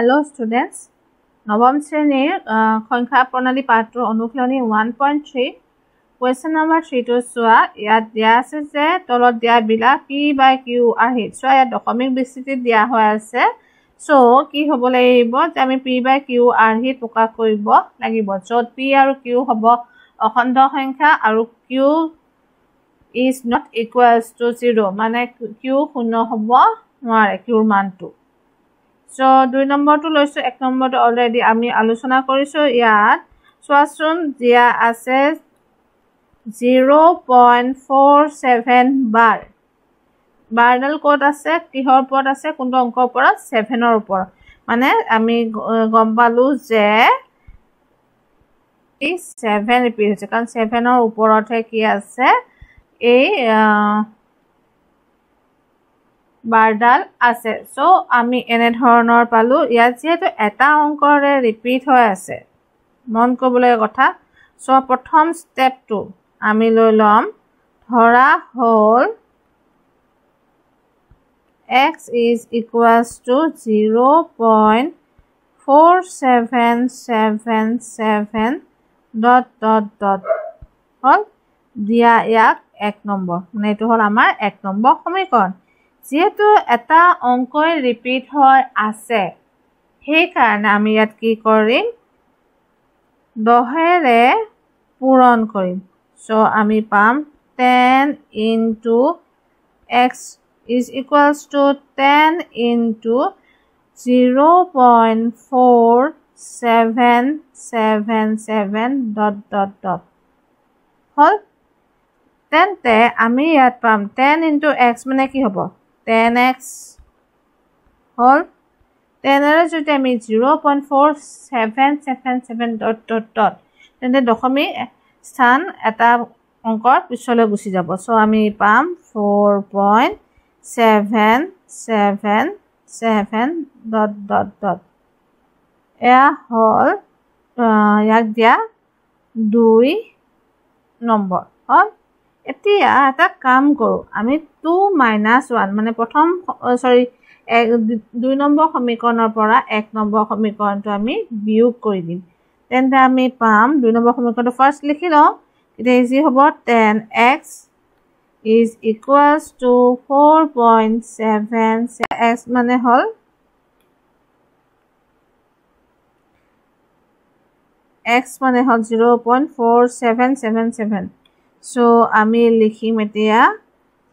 Hello' students নৱম শ্ৰেণীৰ সংখ্যা প্ৰণালী পাঠটোৰ অনুশীলনী one point three question number থ্ৰীটো চোৱা ইয়াত দিয়া আছে যে তলত দিয়া বিলাক পি বাই কিউ আৰ্হিত চোৱা ইয়াত দশমিক বিস্তৃতিত দিয়া হৈ আছে চ' কি হ'ব লাগিব যে আমি পি বাই কিউ আৰ্হিত প্ৰকাশ কৰিব লাগিব য'ত পি আৰু কিউ হ'ব অখণ্ড সংখ্যা আৰু Q is not equals to zero' মানে কিউ শূন্য হ'ব নোৱাৰে কিউৰ মানটো সো দুই নম্বরটা লো এক নম্বর অলরেডি আমি আলোচনা করছো ইয়াত চাচন দিয়া আছে জিরো পয়েন্ট ফোর সেভেন বার বারডাল কত আছে কিহর ওপর আছে কোন অঙ্কর ওপর সেভেনের ওপর মানে আমি গম পালো যে সেভেন রিপিট হয়েছে কারণ সেভেনের উপরতে কি আছে এই বাৰডাল আছে চ' আমি এনেধৰণৰ পালোঁ ইয়াত যিহেতু এটা অংকৰে ৰিপিট হৈ আছে মন ক'বলৈ কথা চ' প্ৰথম ষ্টেপটো আমি লৈ ল'ম ধৰা হ'ল x is equals to zero' point four seven seven seven dot dot dot হ'ল দিয়া ইয়াক এক নম্বৰ মানে এইটো হ'ল আমাৰ এক নম্বৰ সমীকৰণ যিহেতু এটা অংকই ৰিপিট হৈ আছে সেইকাৰণে আমি ইয়াত কি কৰিম দহেৰে পূৰণ কৰিম চ' আমি পাম ten into x is equals to ten into zero' point four seven seven seven dot dot dot হ'ল তেন্তে আমি ইয়াত পাম টেন ইনটু এক্স মানে কি হ'ব টেন এক্স হ'ল টেনেৰে যদি আমি zero' point four seven seven seven dot dot dot তেন্তে দশমী স্থান এটা অংকৰ পিছলৈ গুচি যাব চ' আমি পাম four point seven seven seven dot dot dot এয়া হ'ল ইয়াক দিয়া দুই নম্বৰ হ'ল এতিয়া এটা কাম কৰোঁ আমি টু মাইনাছ ওৱান মানে প্ৰথম চৰি এক দুই নম্বৰ সমীকৰণৰ পৰা এক নম্বৰ সমীকৰণটো আমি বিয়োগ কৰি দিম তেন্তে আমি পাম দুই নম্বৰ সমীকৰণটো ফাৰ্ষ্ট লিখি লওঁ তেতিয়া ইজি হ'ব ten x is equals to four point seven x মানে হ'ল এক্স মানে হ'ল zero' point four seven seven seven So, আমি লিখিম এতিয়া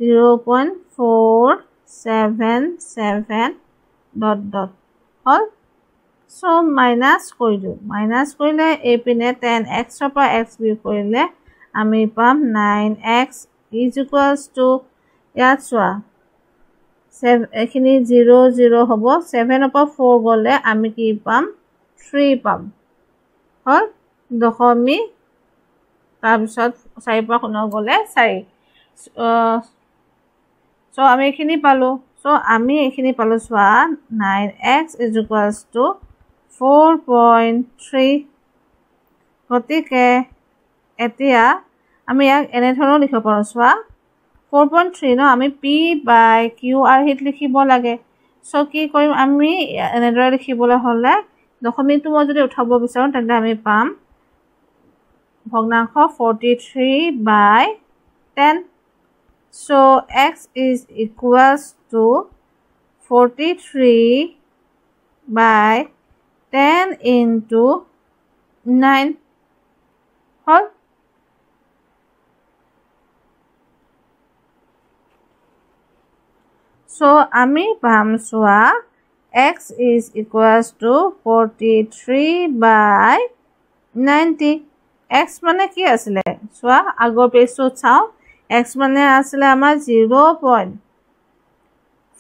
0.477 dot dot. হল সো মাইনাস কইলো মাইনাস কইলে এপিনে 10x পা x বি কইলে আমি পাম 9x ইজ ইকুয়ালস টু ইয়াছোয়া 7 এখিনি 0 0 হব 7 পা 4 গলে আমি কি পাম 3 পাম হল দহমী তাৰপিছত চাৰিৰ পৰা শুনক গ'লে চাৰি চ' আমি এইখিনি পালোঁ চ' আমি এইখিনি পালোঁ চোৱা nine x is equals to four point three গতিকে এতিয়া আমি ইয়াক এনেধৰণেও লিখিব পাৰোঁ চোৱা ফ'ৰ পইণ্ট থ্ৰী ন আমি পি বাই কিউ আৰ হিট লিখিব লাগে চ' কি কৰিম আমি এনেদৰে লিখিবলৈ হ'লে দশমিকটো মই যদি উঠাব বিচাৰোঁ তেন্তে আমি পাম ভগ্নাংশ forty three by ten so' x is equals to forty three by ten into nine হ'ল চ' আমি পাম চোৱা x is equals to 43 by 90. x মানে কি আছিলে সোয়া আগৰ পেজটো চাও x মানে আছিলে আমাৰ zero point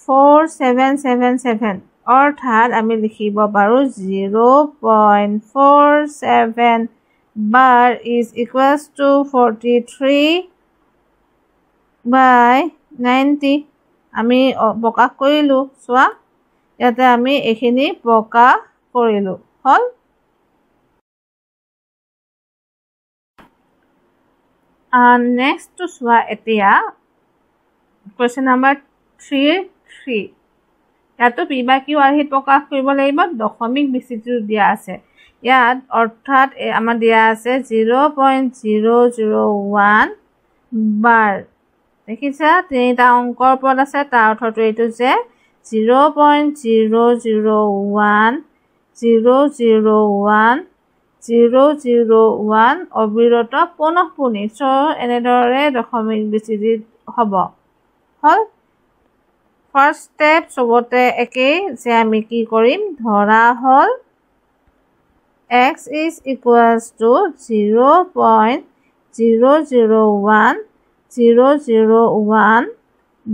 four seven seven seven অৰ্থাৎ আমি লিখিব পাৰোঁ zero' point four seven bar is equals to forty three by ninety আমি প্ৰকাশ কৰিলোঁ চোৱা ইয়াতে আমি এইখিনি প্ৰকাশ কৰিলোঁ হ'ল নেক্সট চোৱা এতিয়া কুৱেশ্যন নাম্বাৰ থ্ৰী থ্ৰী ইয়াতো পি বা কিউ আৰ্হিত প্ৰকাশ কৰিব লাগিব দশমিক বিচিত্ৰিটো দিয়া আছে ইয়াত অৰ্থাৎ আমাৰ দিয়া আছে zero' point zero' zero' one bar দেখিছা তিনিটা অংকৰ ওপৰত আছে তাৰ অৰ্থটো এইটো যে zero' point zero' zero' one zero' zero' one zero' zero' one অবিৰত পুনঃপুনি চ এনেদৰে দশমিক বিচিজিত হ'ব হ'ল ফাৰ্ষ্ট ষ্টেপ চবতে একেই যে আমি কি কৰিম ধৰা হ'ল x is equals to zero' point zero' zero' one zero' zero' one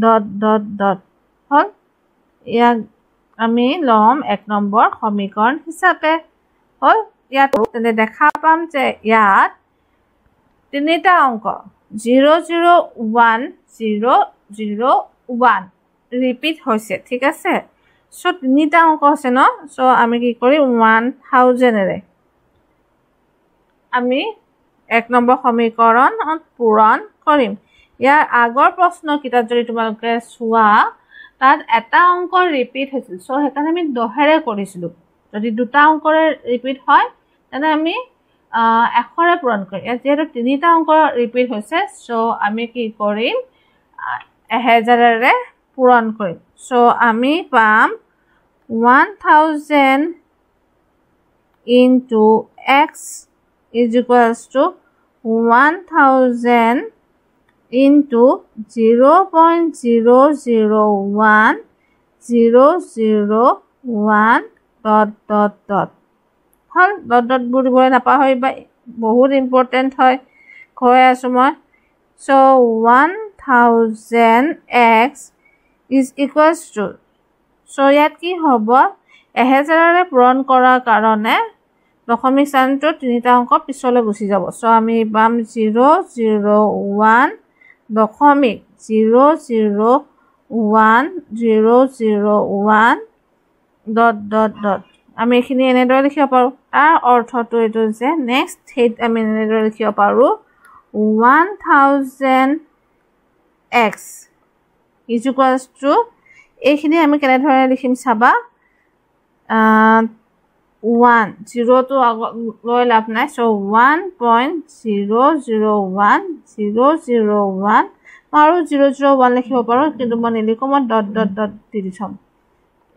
dot dot dot হ'ল ইয়াক আমি ল'ম এক নম্বৰ সমীকৰণ হিচাপে হ'ল ইয়াত তেনে দেখা পাম যে ইয়াত তিনিটা অংক zero' zero' one zero' zero' one repeat হৈছে ঠিক আছে চ' তিনিটা অংক আছে ন চ' আমি কি কৰিম ওৱান থাউজেণ্ডেৰে আমি এক নম্বৰ সমীকৰণ পূৰণ কৰিম ইয়াৰ আগৰ প্ৰশ্নকেইটাত যদি তোমালোকে চোৱা তাত এটা অংক ৰিপিট হৈছিল চ' সেইকাৰণে আমি দহেৰে কৰিছিলোঁ যদি দুটা অংকৰে ৰিপিট হয় তেনে আমি এশৰে পূৰণ কৰিম যিহেতু তিনিটা অংক ৰিপিট হৈছে চ' আমি কি কৰিম এহেজাৰেৰে পূৰণ কৰিম চ' আমি পাম one thousand into x is equals to one thousand into zero' point zero' zero' one zero' zero' one dot dot dot হ'ল ডট দত দত বুলিবলৈ নাপাহৰিবা বহুত ইম্পৰ্টেণ্ট হয় কৈ আছোঁ মই so' one thousand x is equals to so' ইয়াত কি হ'ব এহেজাৰৰে পূৰণ কৰাৰ কাৰণে দশমিক স্থানটো তিনিটা অংক পিছলৈ গুচি যাব চ' আমি পাম জিৰ' জিৰ' ওৱান দশমিক zero' zero' one zero' zero' one dot dot dot আমি এইখিনি এনেদৰে লিখিব পাৰোঁ তাৰ অৰ্থটো এইটো যে নেক্সট হেড আমি এনেদৰে লিখিব পাৰোঁ one thousand x is equals to এইখিনি আমি কেনেধৰণে লিখিম চাবা ওৱান জিৰ'টো আগত লৈ লাভ নাই so' one point zero' zero' one zero' zero' one মই আৰু জিৰ' জিৰ' ওৱান লিখিব পাৰোঁ কিন্তু মই নিলিখোঁ মই ডট ডট ডট দি থ'ম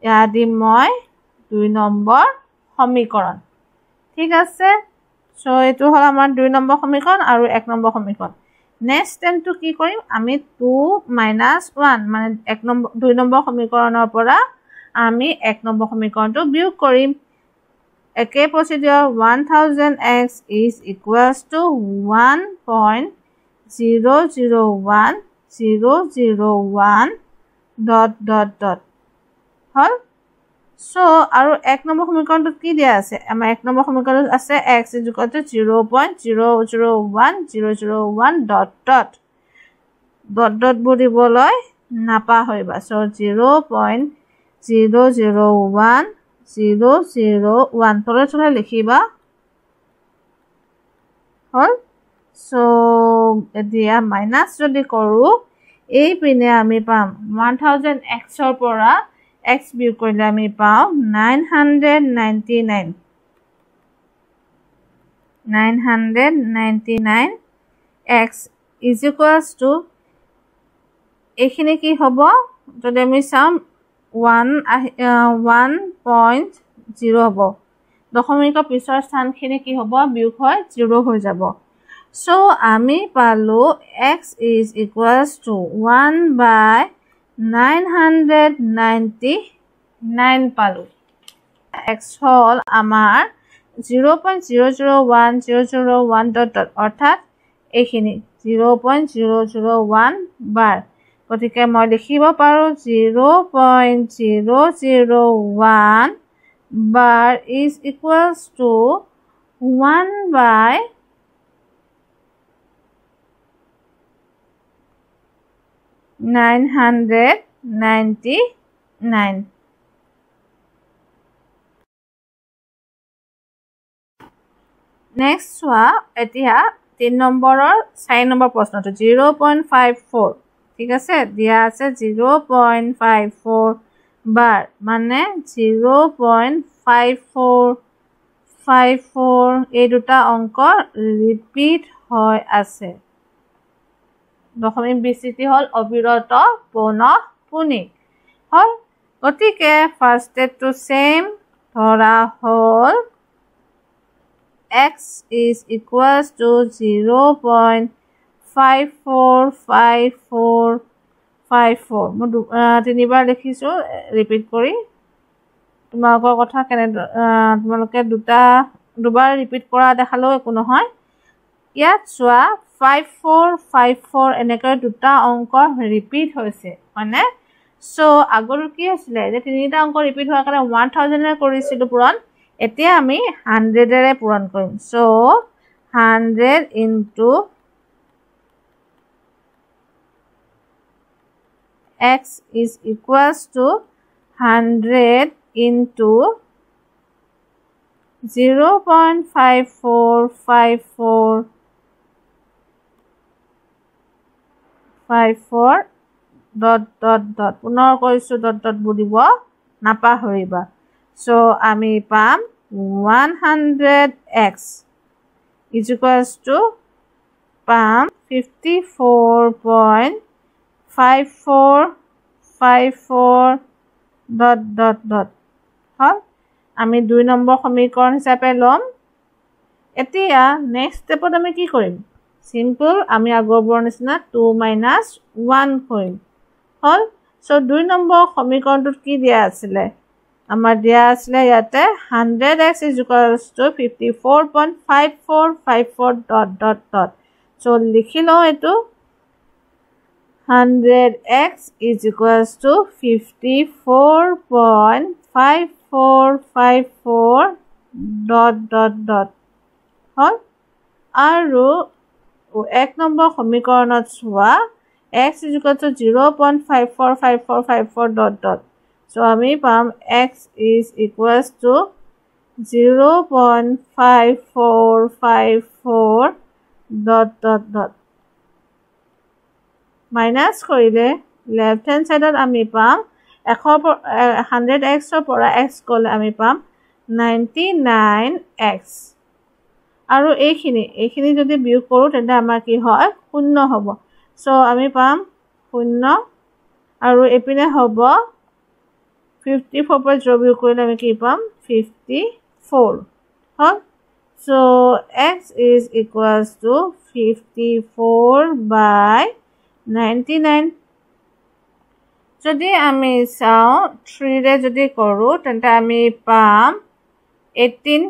ইয়াত দি মই দুই নম্বৰ সমীকৰণ ঠিক আছে চ' এইটো হ'ল আমাৰ দুই নম্বৰ সমীকৰণ আৰু এক নম্বৰ সমীকৰণ নেক্সট টেমটো কি কৰিম আমি টু মাইনাছ ওৱান মানে এক নম্বৰ দুই নম্বৰ সমীকৰণৰ পৰা আমি এক নম্বৰ সমীকৰণটো বিয়োগ কৰিম একে procedure one thousand x is equals to one point zero' zero' one zero' zero' one dot dot dot হ'ল সো আর এক নম্বর সমীকরণ কি দিয়া আছে আমার এক নম্বর সমীকরণ আছে x is equal to zero point zero zero one zero zero one dot dot dot dot বো দিবলৈ নাপাহৰি বা so zero point zero zero one zero zero one তলে তলে লিখিবা হল সো এতিয়া মাইনাছ যদি কৰোঁ এইপিনে আমি পাম ওৱান থাউজেণ্ড এক্সৰ পৰা এক্স বিয়োগ কৰিলে আমি পাওঁ nine hundred ninety nine nine hundred ninety nine x is equals to এইখিনি কি হ'ব যদি আমি চাওঁ ওৱান ওৱান পইণ্ট জিৰ' হ'ব দশমিকৰ পিছৰ স্থানখিনি কি হ'ব বিয়োগ হয় জিৰ' হৈ যাব চ' আমি পালোঁ x is equals to one by 999 পালো x হল আমাৰ 0.001001 ডট ডট অৰ্থাৎ এইখিনি 0.001 বাৰ গতিকে মই লিখিব পাৰোঁ 0.001 point zero' zero' one bar is equals to one by 0.001 nine hundred ninety nine. Next চোৱা এতিয়া তিনি নম্বৰৰ চাৰি নম্বৰ প্ৰশ্নটো জিৰ' পইণ্ট ফাইভ ফ'ৰ ঠিক আছে দিয়া আছে zero' point five four bar মানে zero' point five four five four এই দুটা অংক ৰিপিট হৈ আছে দশমী বিস্তৃতি হ'ল অবিৰত পৌন পুনিক হয় গতিকে ফাৰ্ষ্ট ডেটটো ছেম ধৰা হ'ল x is equal to zero' point five four five four five four মই তিনিবাৰ লিখিছোঁ ৰিপিট কৰি তোমালোকৰ কথা কেনেদৰে তোমালোকে দুটা দুবাৰ ৰিপিট কৰা দেখালেও একো নহয় ইয়াত চোৱা ফাইভ ফ'ৰ ফাইভ ফ'ৰ এনেকৈ দুটা অংক ৰিপিট হৈছে হয়নে চ' আগৰ কি আছিলে যে তিনিটা অংক ৰিপিট হোৱাৰ কাৰণে ওৱান থাউজেণ্ডেৰে কৰিছিলোঁ পূৰণ এতিয়া আমি হাণ্ড্ৰেডেৰে পূৰণ কৰিম so' hundred into x is equals to hundred into zero' point five four five four five four dot dot dot পুনৰ কৈছোঁ ডট ডট বুলিব নাপাহৰিবা চ' আমি পাম ওৱান হাণ্ড্ৰেড এক্স ইজুকুৱেলছটো পাম fifty four point five four five four dot dot dot হ'ল আমি দুই নম্বৰ সমীকৰণ হিচাপে ল'ম এতিয়া নেক্সট ষ্টেপত আমি কি কৰিম সিম্পল আমি আগৰবোৰৰ নিচিনা টু মাইনাছ ওৱান কৰিম হ'ল চ' দুই নম্বৰ সমীকৰণটোত কি দিয়া আছিলে আমাৰ দিয়া আছিলে ইয়াতে hundred x is equals to fifty four point five four five four dot dot dot so' লিখি লওঁ এইটো hundred x is equals to fifty four point five four five four dot dot dot হয় আৰু আকৌ এক নম্বৰ সমীকৰণত চোৱা এক্স ইজুকত zero' point five four five four five four dot dot so' আমি পাম x is equal to zero' point five four five four dot dot dot minus কৰিলে লেফ্ট হেণ্ড ছাইডত আমি পাম এশ হাণ্ড্ৰেড এক্সৰ পৰা এক্স গ'লে আমি পাম নাইণ্টি নাইন এক্স আৰু এইখিনি এইখিনি যদি বিয়োগ কৰোঁ তেন্তে আমাৰ কি হয় শূন্য হ'ব ছ' আমি পাম শূন্য আৰু এইপিনে হ'ব ফিফটি ফ'ৰ পৰা জিৰ' বিয়োগ কৰিলে আমি কি পাম ফিফটি ফ'ৰ হ'ল so' x is equals to fifty four by ninety nine যদি আমি চাওঁ থ্ৰীৰে যদি কৰোঁ তেন্তে আমি পাম এইটিন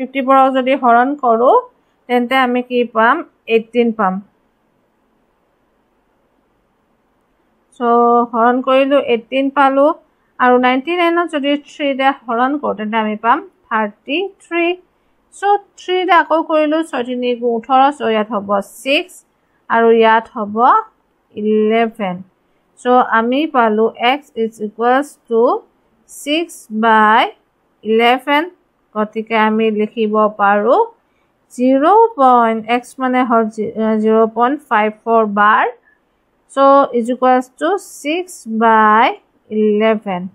ফিফটি ফোরক যদি হরণ করো তেনতে আমি কি পাম এইটিন পাম সো হরণ করল এইটিন পালো আর নাইনটি নাইনত যদি থ্রিতে হরণ করো তেন আমি পাম থার্টি থ্রি সো থ্রিতে আকৌ করল ছয়টি ওঠর সো ইয়াত হব সিক্স আর ইয়াত হব ইলেভেন সো আমি পালো x is equals to six by eleven গতিকে আমি লিখিব পাৰোঁ জিৰ' পইণ্ট এক্স মানে হ'ল zero' point five four bar so' is equals to six by eleven